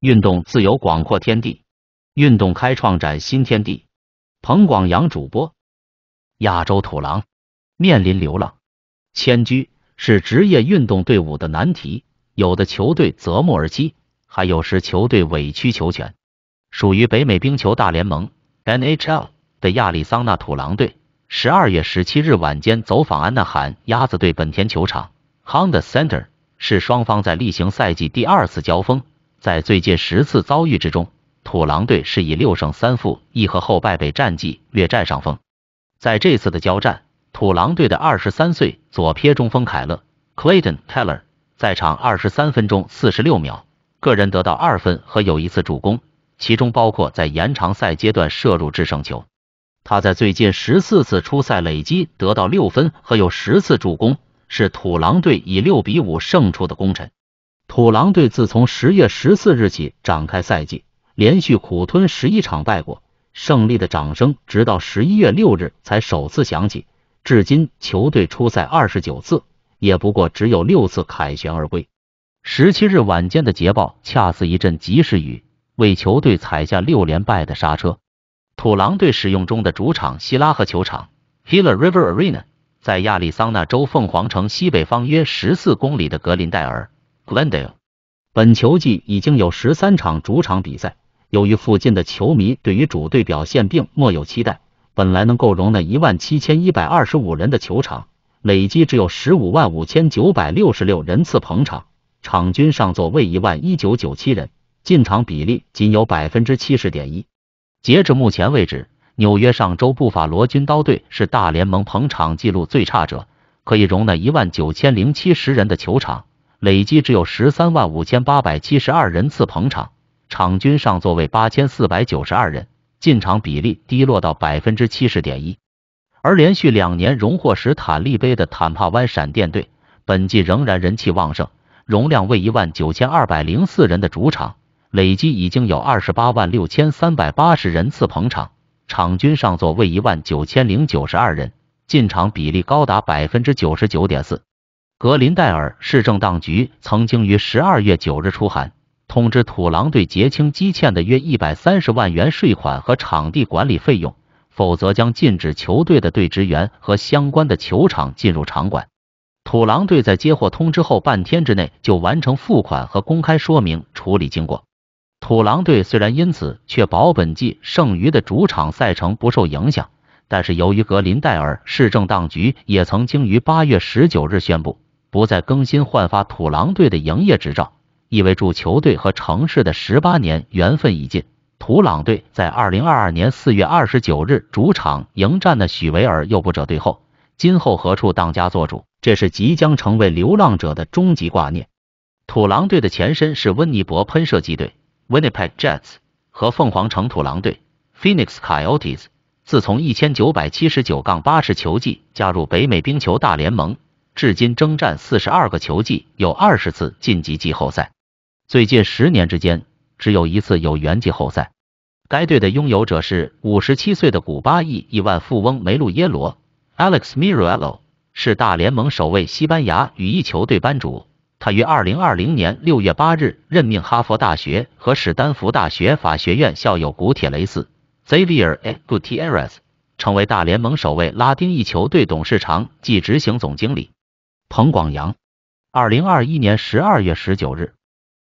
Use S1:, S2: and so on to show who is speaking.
S1: 运动自由广阔天地，运动开创崭新天地。彭广阳主播，亚洲土狼面临流浪迁居是职业运动队伍的难题，有的球队择木而栖，还有时球队委曲求全。属于北美冰球大联盟 （NHL） 的亚利桑那土狼队，十二月十七日晚间走访安纳罕鸭子队本田球场 （Honda Center），是双方在例行赛季第二次交锋。在最近十次遭遇之中，土狼队是以六胜三负一和后败北战绩略占上风。在这次的交战，土狼队的二十三岁左撇中锋凯勒 （Clayton Taylor） 在场二十三分钟四十六秒，个人得到二分和有一次助攻，其中包括在延长赛阶段射入制胜球。他在最近十四次出赛累积得到六分和有十次助攻，是土狼队以六比五胜出的功臣。土狼队自从十月十四日起展开赛季，连续苦吞十一场败果，胜利的掌声直到十一月六日才首次响起。至今球队出赛二十九次，也不过只有六次凯旋而归。十七日晚间的捷报恰似一阵及时雨，为球队踩下六连败的刹车。土狼队使用中的主场希拉河球场 （Hiller River Arena） 在亚利桑那州凤凰城西北方约十四公里的格林戴尔。Glendale，本球季已经有十三场主场比赛。由于附近的球迷对于主队表现并莫有期待，本来能够容纳一万七千一百二十五人的球场，累积只有十五万五千九百六十六人次捧场，场均上座为一万一九九七人，进场比例仅有百分之七十点一。截至目前为止，纽约上周布法罗军刀队是大联盟捧场记录最差者，可以容纳一万九千零七十人的球场。累计只有十三万五千八百七十二人次捧场，场均上座位八千四百九十二人，进场比例低落到百分之七十点一。而连续两年荣获史坦利杯的坦帕湾闪电队，本季仍然人气旺盛，容量为一万九千二百零四人的主场，累计已经有二十八万六千三百八十人次捧场，场均上座位一万九千零九十二人，进场比例高达百分之九十九点四。格林戴尔市政当局曾经于十二月九日出函通知土狼队结清积欠的约一百三十万元税款和场地管理费用，否则将禁止球队的队职员和相关的球场进入场馆。土狼队在接获通知后半天之内就完成付款和公开说明处理经过。土狼队虽然因此确保本季剩余的主场赛程不受影响，但是由于格林戴尔市政当局也曾经于八月十九日宣布。不再更新焕发土狼队的营业执照，意味住球队和城市的十八年缘分已尽。土狼队在二零二二年四月二十九日主场迎战的许维尔诱捕者队后，今后何处当家做主？这是即将成为流浪者的终极挂念。土狼队的前身是温尼伯喷射机队 （Winnipeg Jets） 和凤凰城土狼队 （Phoenix Coyotes）。自从一千九百七十九杠八十球季加入北美冰球大联盟。至今征战四十二个球季，有二十次晋级季后赛。最近十年之间，只有一次有缘季后赛。该队的拥有者是五十七岁的古巴裔亿万富翁梅路耶罗 （Alex Mirello），是大联盟首位西班牙语意球队班主。他于二零二零年六月八日任命哈佛大学和史丹福大学法学院校友古铁雷斯 （Zavier Gutierrez） 成为大联盟首位拉丁裔球队董事长及执行总经理。彭广阳，二零二一年十二月十九日。